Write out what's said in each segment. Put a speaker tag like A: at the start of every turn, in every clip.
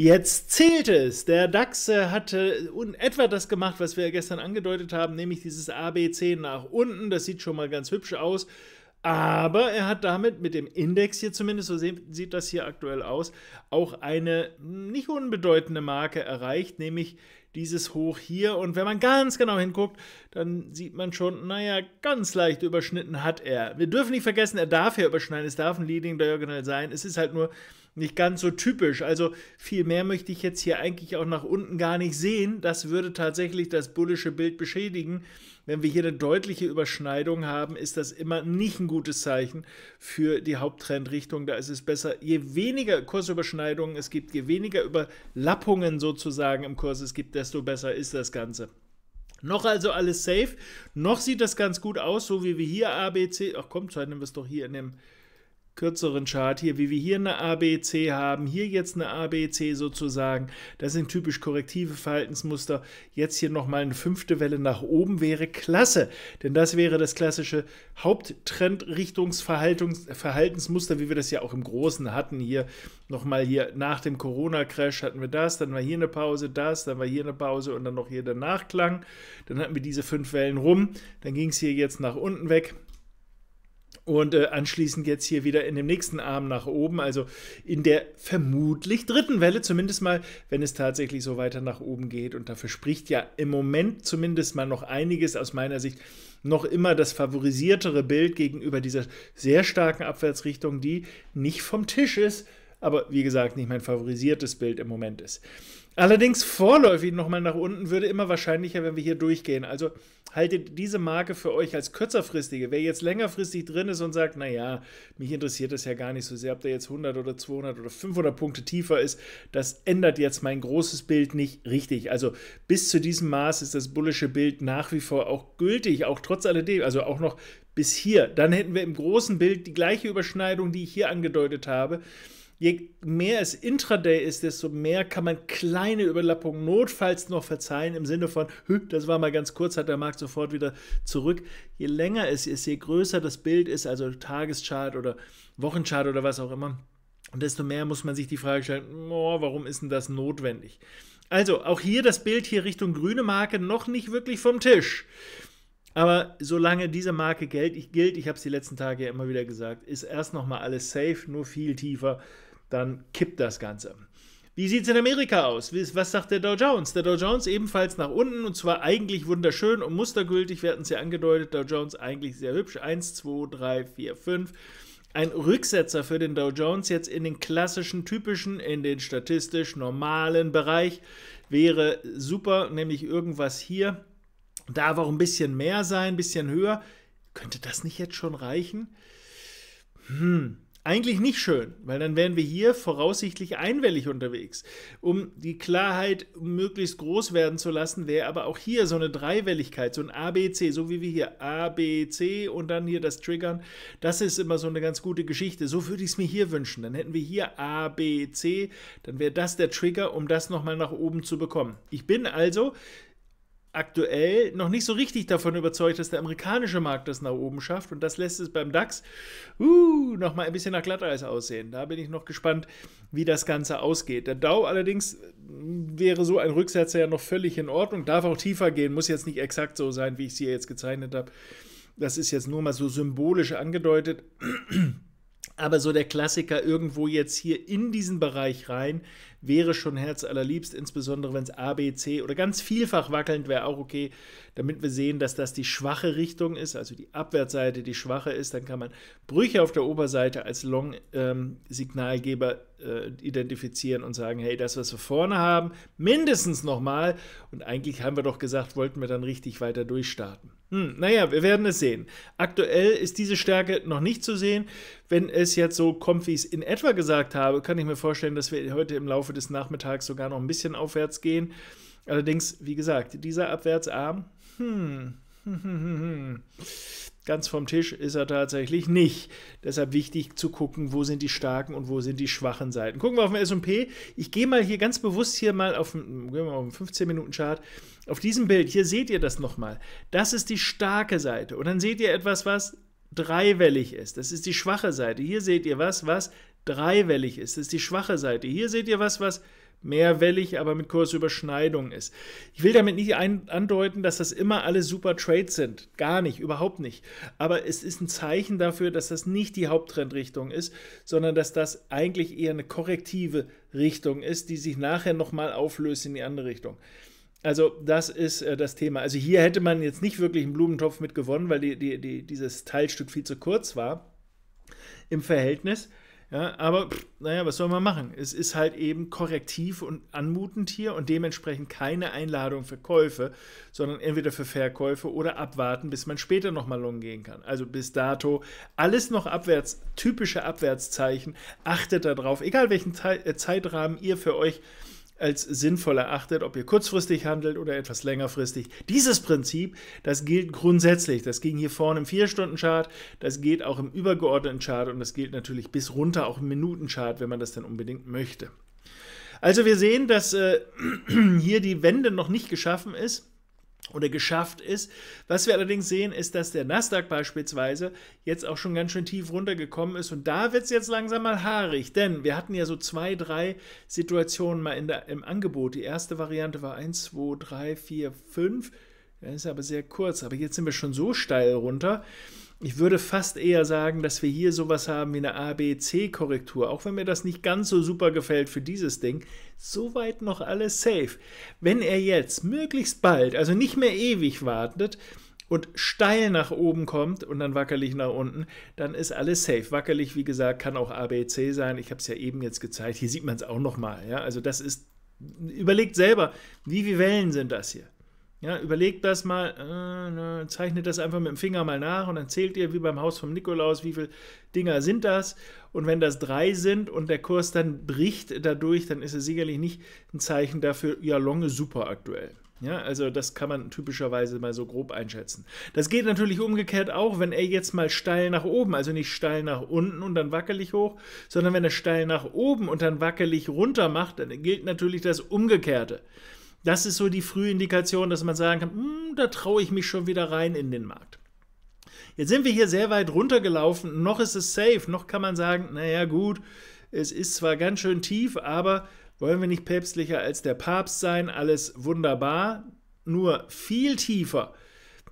A: Jetzt zählt es. Der DAX hatte etwa das gemacht, was wir gestern angedeutet haben, nämlich dieses ABC nach unten. Das sieht schon mal ganz hübsch aus. Aber er hat damit mit dem Index hier zumindest, so sieht das hier aktuell aus, auch eine nicht unbedeutende Marke erreicht, nämlich dieses Hoch hier. Und wenn man ganz genau hinguckt, dann sieht man schon, naja, ganz leicht überschnitten hat er. Wir dürfen nicht vergessen, er darf ja überschneiden, es darf ein Leading Diagonal sein. Es ist halt nur nicht ganz so typisch. Also viel mehr möchte ich jetzt hier eigentlich auch nach unten gar nicht sehen. Das würde tatsächlich das bullische Bild beschädigen. Wenn wir hier eine deutliche Überschneidung haben, ist das immer nicht ein gutes Zeichen für die Haupttrendrichtung. Da ist es besser, je weniger Kursüberschneidungen es gibt, je weniger Überlappungen sozusagen im Kurs es gibt, desto besser ist das Ganze. Noch also alles safe. Noch sieht das ganz gut aus, so wie wir hier ABC. Ach komm, zeichnen wir es doch hier in dem kürzeren Chart hier, wie wir hier eine ABC haben, hier jetzt eine ABC sozusagen. Das sind typisch korrektive Verhaltensmuster. Jetzt hier nochmal eine fünfte Welle nach oben wäre klasse, denn das wäre das klassische Haupttrendrichtungsverhaltensmuster, wie wir das ja auch im Großen hatten. Hier nochmal hier nach dem Corona-Crash hatten wir das, dann war hier eine Pause, das, dann war hier eine Pause und dann noch hier der Nachklang. Dann hatten wir diese fünf Wellen rum, dann ging es hier jetzt nach unten weg. Und äh, anschließend jetzt hier wieder in dem nächsten Arm nach oben, also in der vermutlich dritten Welle, zumindest mal, wenn es tatsächlich so weiter nach oben geht. Und dafür spricht ja im Moment zumindest mal noch einiges aus meiner Sicht noch immer das favorisiertere Bild gegenüber dieser sehr starken Abwärtsrichtung, die nicht vom Tisch ist, aber wie gesagt nicht mein favorisiertes Bild im Moment ist. Allerdings vorläufig nochmal nach unten würde immer wahrscheinlicher, wenn wir hier durchgehen. Also haltet diese Marke für euch als kürzerfristige. Wer jetzt längerfristig drin ist und sagt, naja, mich interessiert das ja gar nicht so sehr, ob der jetzt 100 oder 200 oder 500 Punkte tiefer ist, das ändert jetzt mein großes Bild nicht richtig. Also bis zu diesem Maß ist das bullische Bild nach wie vor auch gültig, auch trotz alledem, also auch noch bis hier. Dann hätten wir im großen Bild die gleiche Überschneidung, die ich hier angedeutet habe je mehr es Intraday ist, desto mehr kann man kleine Überlappungen notfalls noch verzeihen, im Sinne von, das war mal ganz kurz, hat der Markt sofort wieder zurück. Je länger es ist, je größer das Bild ist, also Tageschart oder Wochenchart oder was auch immer, und desto mehr muss man sich die Frage stellen, oh, warum ist denn das notwendig? Also, auch hier das Bild hier Richtung grüne Marke noch nicht wirklich vom Tisch. Aber solange diese Marke gilt, ich, gilt, ich habe es die letzten Tage ja immer wieder gesagt, ist erst nochmal alles safe, nur viel tiefer dann kippt das Ganze. Wie sieht es in Amerika aus? Was sagt der Dow Jones? Der Dow Jones ebenfalls nach unten und zwar eigentlich wunderschön und mustergültig. Wir hatten es ja angedeutet, Dow Jones eigentlich sehr hübsch. 1, 2, 3, 4, 5. Ein Rücksetzer für den Dow Jones jetzt in den klassischen, typischen, in den statistisch normalen Bereich wäre super, nämlich irgendwas hier. Da auch ein bisschen mehr sein, ein bisschen höher. Könnte das nicht jetzt schon reichen? Hm, eigentlich nicht schön, weil dann wären wir hier voraussichtlich einwellig unterwegs. Um die Klarheit möglichst groß werden zu lassen, wäre aber auch hier so eine Dreiwelligkeit, so ein ABC, so wie wir hier ABC und dann hier das Triggern. Das ist immer so eine ganz gute Geschichte. So würde ich es mir hier wünschen. Dann hätten wir hier ABC, dann wäre das der Trigger, um das nochmal nach oben zu bekommen. Ich bin also aktuell noch nicht so richtig davon überzeugt, dass der amerikanische Markt das nach oben schafft. Und das lässt es beim DAX uh, mal ein bisschen nach Glatteis aussehen. Da bin ich noch gespannt, wie das Ganze ausgeht. Der Dow allerdings mm, wäre so ein Rücksetzer ja noch völlig in Ordnung, darf auch tiefer gehen, muss jetzt nicht exakt so sein, wie ich es hier jetzt gezeichnet habe. Das ist jetzt nur mal so symbolisch angedeutet. Aber so der Klassiker irgendwo jetzt hier in diesen Bereich rein, wäre schon herzallerliebst, insbesondere wenn es A, B, C oder ganz vielfach wackelnd wäre auch okay, damit wir sehen, dass das die schwache Richtung ist, also die Abwärtsseite die schwache ist, dann kann man Brüche auf der Oberseite als Long-Signalgeber ähm, äh, identifizieren und sagen, hey, das, was wir vorne haben, mindestens nochmal und eigentlich haben wir doch gesagt, wollten wir dann richtig weiter durchstarten. Hm, naja, wir werden es sehen. Aktuell ist diese Stärke noch nicht zu sehen. Wenn es jetzt so kommt, wie ich es in etwa gesagt habe, kann ich mir vorstellen, dass wir heute im Laufe Laufe des Nachmittags sogar noch ein bisschen aufwärts gehen. Allerdings, wie gesagt, dieser Abwärtsarm, hm, hm, hm, hm, ganz vom Tisch ist er tatsächlich nicht. Deshalb wichtig zu gucken, wo sind die starken und wo sind die schwachen Seiten. Gucken wir auf den S&P. Ich gehe mal hier ganz bewusst hier mal auf, auf den 15-Minuten-Chart. Auf diesem Bild, hier seht ihr das nochmal. Das ist die starke Seite. Und dann seht ihr etwas, was dreiwellig ist. Das ist die schwache Seite. Hier seht ihr was, was dreiwellig ist. Das ist die schwache Seite. Hier seht ihr was, was mehrwellig, aber mit Kursüberschneidung ist. Ich will damit nicht andeuten, dass das immer alle super Trades sind. Gar nicht, überhaupt nicht. Aber es ist ein Zeichen dafür, dass das nicht die Haupttrendrichtung ist, sondern dass das eigentlich eher eine korrektive Richtung ist, die sich nachher nochmal auflöst in die andere Richtung. Also das ist äh, das Thema. Also hier hätte man jetzt nicht wirklich einen Blumentopf mit gewonnen, weil die, die, die, dieses Teilstück viel zu kurz war im Verhältnis. Ja, aber pff, naja, was soll man machen? Es ist halt eben korrektiv und anmutend hier und dementsprechend keine Einladung für Käufe, sondern entweder für Verkäufe oder abwarten, bis man später nochmal long gehen kann. Also bis dato alles noch abwärts, typische Abwärtszeichen. Achtet darauf, egal welchen Te äh, Zeitrahmen ihr für euch äh, als sinnvoll erachtet, ob ihr kurzfristig handelt oder etwas längerfristig. Dieses Prinzip, das gilt grundsätzlich. Das ging hier vorne im 4-Stunden-Chart, das geht auch im übergeordneten Chart und das gilt natürlich bis runter auch im Minutenchart, wenn man das dann unbedingt möchte. Also wir sehen, dass äh, hier die Wende noch nicht geschaffen ist oder geschafft ist. Was wir allerdings sehen, ist, dass der Nasdaq beispielsweise jetzt auch schon ganz schön tief runtergekommen ist und da wird es jetzt langsam mal haarig, denn wir hatten ja so zwei, drei Situationen mal der, im Angebot. Die erste Variante war 1, 2, 3, 4, 5, das ist aber sehr kurz, aber jetzt sind wir schon so steil runter ich würde fast eher sagen, dass wir hier sowas haben wie eine ABC-Korrektur, auch wenn mir das nicht ganz so super gefällt für dieses Ding. Soweit noch alles safe. Wenn er jetzt möglichst bald, also nicht mehr ewig wartet, und steil nach oben kommt und dann wackelig nach unten, dann ist alles safe. Wackelig, wie gesagt, kann auch ABC sein. Ich habe es ja eben jetzt gezeigt. Hier sieht man es auch nochmal. Ja? Also das ist, überlegt selber, wie viele Wellen sind das hier? Ja, überlegt das mal, äh, ne, zeichnet das einfach mit dem Finger mal nach und dann zählt ihr wie beim Haus vom Nikolaus, wie viele Dinger sind das. Und wenn das drei sind und der Kurs dann bricht dadurch, dann ist es sicherlich nicht ein Zeichen dafür, ja, Longe super aktuell. Ja, also das kann man typischerweise mal so grob einschätzen. Das geht natürlich umgekehrt auch, wenn er jetzt mal steil nach oben, also nicht steil nach unten und dann wackelig hoch, sondern wenn er steil nach oben und dann wackelig runter macht, dann gilt natürlich das Umgekehrte. Das ist so die Frühindikation, dass man sagen kann, hm, da traue ich mich schon wieder rein in den Markt. Jetzt sind wir hier sehr weit runtergelaufen, noch ist es safe, noch kann man sagen, naja gut, es ist zwar ganz schön tief, aber wollen wir nicht päpstlicher als der Papst sein, alles wunderbar, nur viel tiefer.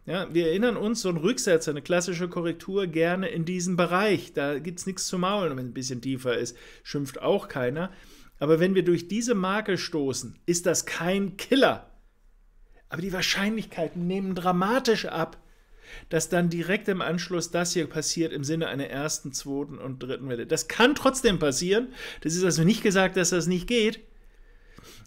A: Ja, wir erinnern uns, so ein Rücksetzer, eine klassische Korrektur gerne in diesem Bereich. Da gibt es nichts zu maulen, wenn es ein bisschen tiefer ist, schimpft auch keiner. Aber wenn wir durch diese Marke stoßen, ist das kein Killer. Aber die Wahrscheinlichkeiten nehmen dramatisch ab, dass dann direkt im Anschluss das hier passiert im Sinne einer ersten, zweiten und dritten Welle. Das kann trotzdem passieren. Das ist also nicht gesagt, dass das nicht geht.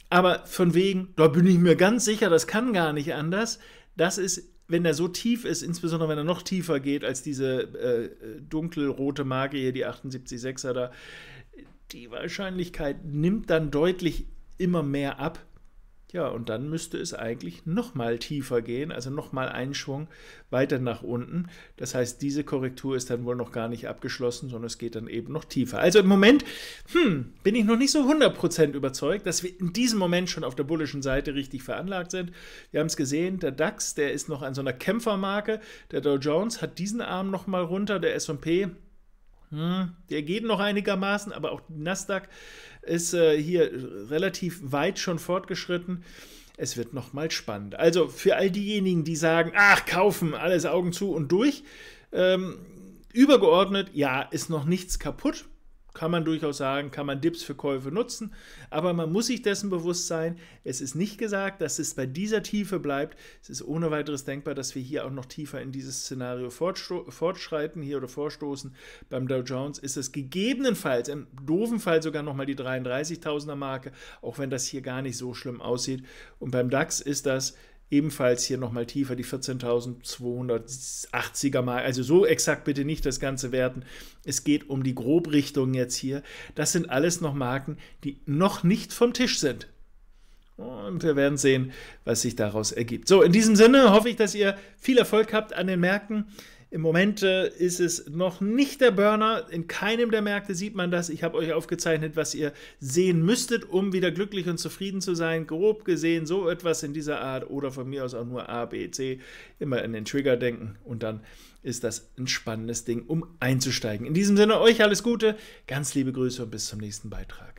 A: Aber von wegen, da bin ich mir ganz sicher, das kann gar nicht anders. Das ist, wenn er so tief ist, insbesondere wenn er noch tiefer geht als diese äh, dunkelrote Marke hier, die 78,6er da, die Wahrscheinlichkeit nimmt dann deutlich immer mehr ab. Ja, und dann müsste es eigentlich nochmal tiefer gehen, also nochmal einen Schwung weiter nach unten. Das heißt, diese Korrektur ist dann wohl noch gar nicht abgeschlossen, sondern es geht dann eben noch tiefer. Also im Moment hm, bin ich noch nicht so 100% überzeugt, dass wir in diesem Moment schon auf der bullischen Seite richtig veranlagt sind. Wir haben es gesehen, der DAX, der ist noch an so einer Kämpfermarke. Der Dow Jones hat diesen Arm nochmal runter, der S&P hm, der geht noch einigermaßen, aber auch Nasdaq ist äh, hier relativ weit schon fortgeschritten. Es wird nochmal spannend. Also für all diejenigen, die sagen, ach, kaufen, alles Augen zu und durch. Ähm, übergeordnet, ja, ist noch nichts kaputt kann man durchaus sagen, kann man Dips für Käufe nutzen, aber man muss sich dessen bewusst sein, es ist nicht gesagt, dass es bei dieser Tiefe bleibt. Es ist ohne weiteres denkbar, dass wir hier auch noch tiefer in dieses Szenario fortschreiten, hier oder vorstoßen. Beim Dow Jones ist es gegebenenfalls, im doofen Fall sogar nochmal die 33.000er Marke, auch wenn das hier gar nicht so schlimm aussieht. Und beim DAX ist das ebenfalls hier nochmal tiefer, die 14.280er Marke. Also so exakt bitte nicht das Ganze werten. Es geht um die Grobrichtung jetzt hier. Das sind alles noch Marken, die noch nicht vom Tisch sind. Und wir werden sehen, was sich daraus ergibt. So, in diesem Sinne hoffe ich, dass ihr viel Erfolg habt an den Märkten. Im Moment äh, ist es noch nicht der Burner. In keinem der Märkte sieht man das. Ich habe euch aufgezeichnet, was ihr sehen müsstet, um wieder glücklich und zufrieden zu sein. Grob gesehen so etwas in dieser Art oder von mir aus auch nur A, B, C. Immer in den Trigger denken und dann ist das ein spannendes Ding, um einzusteigen. In diesem Sinne euch alles Gute, ganz liebe Grüße und bis zum nächsten Beitrag.